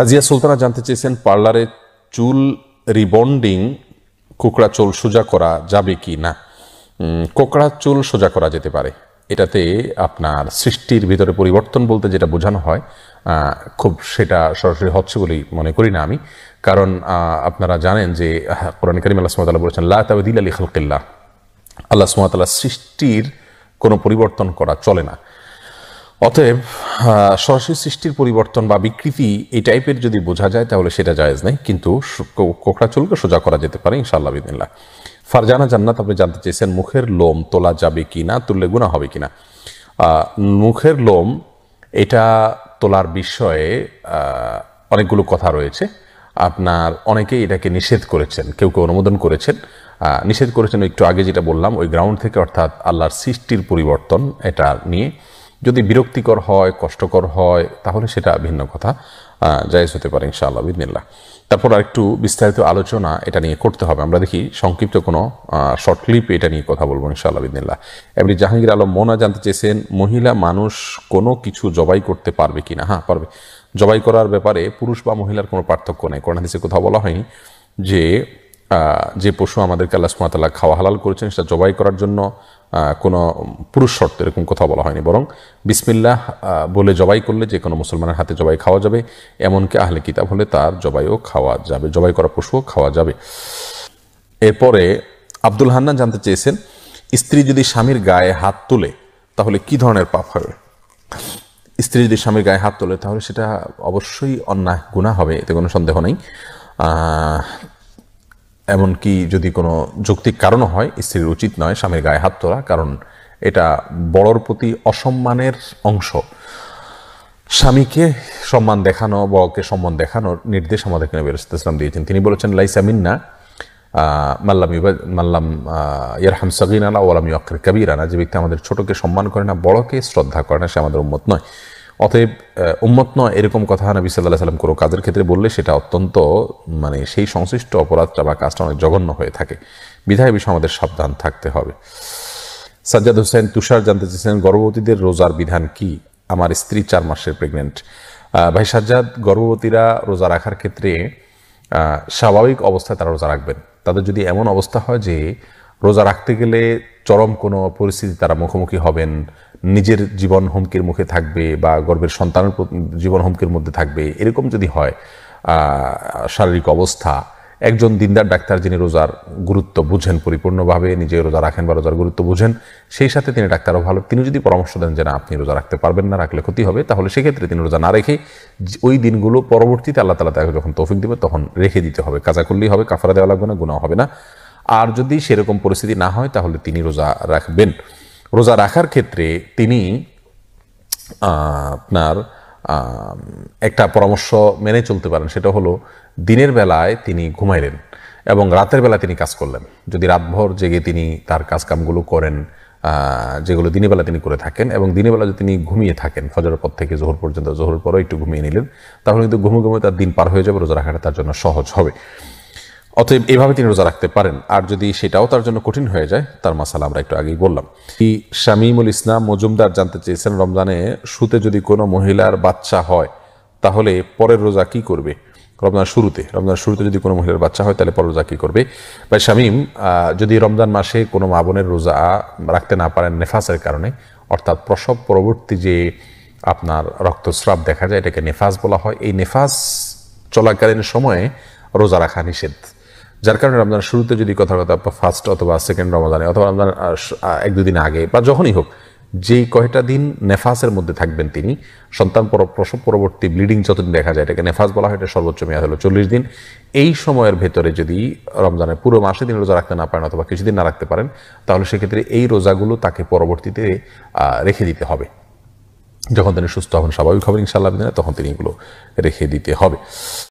রাজিয়া সুলতানা জানতে চেয়েছেন পার্লারে চুল রিবন্ডিং কোকড়া চুল সোজা করা যাবে কি না কোকড়া চুল সোজা করা যেতে পারে এটাতে আপনার সৃষ্টির ভিতরে পরিবর্তন বলতে যেটা বোঝানো হয় খুব সেটা সরাসরি হচ্ছে বলেই মনে করি না আমি কারণ আপনারা জানেন যে কোরআন করিম আল্লাহ সুমতাল্লাহ বলেছেন লা আলী খালকিল্লা আল্লাহ সুমতাল্লাহ সৃষ্টির কোনো পরিবর্তন করা চলে না অতএব সরাসরি সৃষ্টির পরিবর্তন বা বিকৃতি এই টাইপের যদি বোঝা যায় তাহলে সেটা জায়েজ নেই কিন্তু কোকড়া চুলকে সোজা করা যেতে পারে ইনশাআল্লাহ বিদিনলা ফারজানা জান্নাত আপনি জানতে চেয়েছেন মুখের লোম তোলা যাবে কি না তুললে গুণা হবে কি না মুখের লোম এটা তোলার বিষয়ে অনেকগুলো কথা রয়েছে আপনার অনেকেই এটাকে নিষেধ করেছেন কেউ কেউ অনুমোদন করেছেন নিষেধ করেছেন একটু আগে যেটা বললাম ওই গ্রাউন্ড থেকে অর্থাৎ আল্লাহর সৃষ্টির পরিবর্তন এটা নিয়ে যদি বিরক্তিকর হয় কষ্টকর হয় তাহলে সেটা ভিন্ন কথা জায়জ হতে পারে ইনশাআল্লাহ বিদিনিল্লাহ তারপর আরেকটু বিস্তারিত আলোচনা এটা নিয়ে করতে হবে আমরা দেখি সংক্ষিপ্ত কোনো শর্ট ক্লিপ এটা নিয়ে কথা বলবো ইনশাআল্লাহ বিদিনিল্লাহ এমনি জাহাঙ্গীর আলম মোনা জানতে চেয়েছেন মহিলা মানুষ কোনো কিছু জবাই করতে পারবে কি না হ্যাঁ পারবে জবাই করার ব্যাপারে পুরুষ বা মহিলার কোনো পার্থক্য নেই কোনো হাদিসে কোথাও বলা হয়নি যে যে পশু আমাদেরকে আল্লাহ সুমাতাল্লাহ খাওয়া হালাল করেছেন সেটা জবাই করার জন্য কোনো পুরুষ শর্ত এরকম কথা বলা হয়নি বরং বিসমিল্লাহ বলে জবাই করলে যে কোনো মুসলমানের হাতে জবাই খাওয়া যাবে এমনকি আহলে কিতাব হলে তার জবাইও খাওয়া যাবে জবাই করা পশুও খাওয়া যাবে এরপরে আব্দুল হান্নান জানতে চেয়েছেন স্ত্রী যদি স্বামীর গায়ে হাত তোলে তাহলে কি ধরনের পাপ হবে স্ত্রী যদি স্বামীর গায়ে হাত তোলে তাহলে সেটা অবশ্যই অন্যায় গুণা হবে এতে কোনো সন্দেহ নেই এমনকি যদি কোনো যৌক্তিক কারণও হয় স্ত্রীর উচিত নয় স্বামীর গায়ে হাত তোলা কারণ এটা বড়র প্রতি অসম্মানের অংশ স্বামীকে সম্মান দেখানো বড়কে সম্মান দেখানোর নির্দেশ আমাদেরকে নবী ইসলাম দিয়েছেন তিনি বলেছেন লাইসা মিন্না মাল্লাম মাল্লাম ইয়ারহাম সগিন আলা ওয়ালাম ইয়কের আনা যে ব্যক্তি আমাদের ছোটকে সম্মান করে না বড়কে শ্রদ্ধা করে না সে আমাদের উন্মত নয় অতএব উম্মত নয় এরকম কথা নবী সাল্লাহ সাল্লাম কোনো কাজের ক্ষেত্রে বললে সেটা অত্যন্ত মানে সেই সংশ্লিষ্ট অপরাধটা বা কাজটা অনেক জঘন্য হয়ে থাকে বিধায় বিষয়ে আমাদের সাবধান থাকতে হবে সাজ্জাদ হোসেন তুষার জানতে চেয়েছেন গর্ভবতীদের রোজার বিধান কি আমার স্ত্রী চার মাসের প্রেগনেন্ট ভাই সাজ্জাদ গর্ভবতীরা রোজা রাখার ক্ষেত্রে স্বাভাবিক অবস্থায় তারা রোজা রাখবেন তাদের যদি এমন অবস্থা হয় যে রোজা রাখতে গেলে চরম কোনো পরিস্থিতি তারা মুখোমুখি হবেন নিজের জীবন হুমকির মুখে থাকবে বা গর্বের সন্তানের জীবন হুমকির মধ্যে থাকবে এরকম যদি হয় শারীরিক অবস্থা একজন দিনদার ডাক্তার যিনি রোজার গুরুত্ব বুঝেন পরিপূর্ণভাবে নিজে রোজা রাখেন বা রোজার গুরুত্ব বুঝেন সেই সাথে তিনি ডাক্তারও ভালো তিনি যদি পরামর্শ দেন যে না আপনি রোজা রাখতে পারবেন না রাখলে ক্ষতি হবে তাহলে সেক্ষেত্রে তিনি রোজা না রেখে ওই দিনগুলো পরবর্তীতে আল্লাহ তালা তাকে যখন তৌফিক দেবে তখন রেখে দিতে হবে কাজা করলেই হবে কাফারা দেওয়া লাগবে না গুণাও হবে না আর যদি সেরকম পরিস্থিতি না হয় তাহলে তিনি রোজা রাখবেন রোজা রাখার ক্ষেত্রে তিনি আপনার একটা পরামর্শ মেনে চলতে পারেন সেটা হলো দিনের বেলায় তিনি ঘুমাইলেন এবং রাতের বেলা তিনি কাজ করলেন যদি রাতভর জেগে তিনি তার কাজকামগুলো করেন যেগুলো দিনের বেলা তিনি করে থাকেন এবং দিনের বেলা যদি তিনি ঘুমিয়ে থাকেন ফজরের পর থেকে জোহর পর্যন্ত জোহর পরও একটু ঘুমিয়ে নিলেন তাহলে কিন্তু ঘুমে ঘুমে তার দিন পার হয়ে যাবে রোজা রাখাটা তার জন্য সহজ হবে অতএব এভাবে তিনি রোজা রাখতে পারেন আর যদি সেটাও তার জন্য কঠিন হয়ে যায় তার মাসাল আমরা একটু আগেই বললাম কি শামীমুল ইসলাম মজুমদার জানতে চেয়েছেন রমজানে শুতে যদি কোনো মহিলার বাচ্চা হয় তাহলে পরের রোজা কি করবে রমজান শুরুতে রমজান শুরুতে যদি কোনো মহিলার বাচ্চা হয় তাহলে পর রোজা কী করবে ভাই শামীম যদি রমজান মাসে কোনো মা বোনের রোজা রাখতে না পারেন নেফাসের কারণে অর্থাৎ প্রসব পরবর্তী যে আপনার রক্তস্রাব দেখা যায় এটাকে নেফাস বলা হয় এই নেফাস চলাকালীন সময়ে রোজা রাখা নিষেধ যার কারণে রমজানের শুরুতে যদি কথা কথা ফার্স্ট অথবা সেকেন্ড রমজানে অথবা রমজান এক দুদিন আগে বা যখনই হোক যে কয়টা দিন নেফাসের মধ্যে থাকবেন তিনি সন্তান পর প্রসব পরবর্তী ব্লিডিং যতদিন দেখা যায় এটাকে নেফাস বলা হয় এটা সর্বোচ্চ মেয়াদ হলো চল্লিশ দিন এই সময়ের ভেতরে যদি রমজানের পুরো মাসে দিন রোজা রাখতে না পারেন অথবা কিছুদিন না রাখতে পারেন তাহলে সেক্ষেত্রে এই রোজাগুলো তাকে পরবর্তীতে রেখে দিতে হবে যখন তিনি সুস্থ হবেন স্বাভাবিক হবেন ইনশাআল্লাহ তখন তিনি এগুলো রেখে দিতে হবে